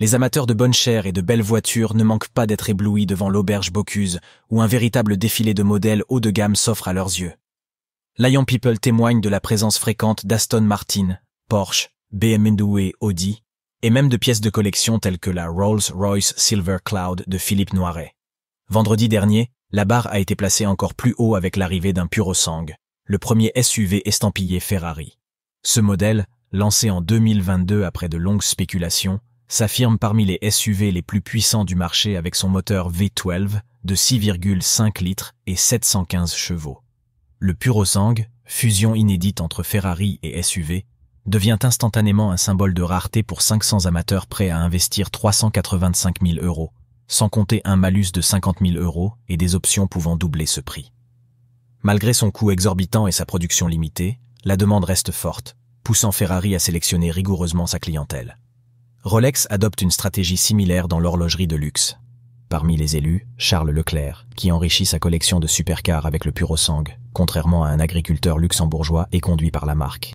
Les amateurs de bonne chair et de belles voitures ne manquent pas d'être éblouis devant l'auberge Bocuse, où un véritable défilé de modèles haut de gamme s'offre à leurs yeux. Lion People témoigne de la présence fréquente d'Aston Martin, Porsche, BMW Audi, et même de pièces de collection telles que la Rolls-Royce Silver Cloud de Philippe Noiret. Vendredi dernier, la barre a été placée encore plus haut avec l'arrivée d'un puro sang le premier SUV estampillé Ferrari. Ce modèle, lancé en 2022 après de longues spéculations, s'affirme parmi les SUV les plus puissants du marché avec son moteur V12 de 6,5 litres et 715 chevaux. Le Purosang, fusion inédite entre Ferrari et SUV, devient instantanément un symbole de rareté pour 500 amateurs prêts à investir 385 000 euros, sans compter un malus de 50 000 euros et des options pouvant doubler ce prix. Malgré son coût exorbitant et sa production limitée, la demande reste forte, poussant Ferrari à sélectionner rigoureusement sa clientèle. Rolex adopte une stratégie similaire dans l'horlogerie de luxe. Parmi les élus, Charles Leclerc, qui enrichit sa collection de supercars avec le Purosang, sang, contrairement à un agriculteur luxembourgeois et conduit par la marque.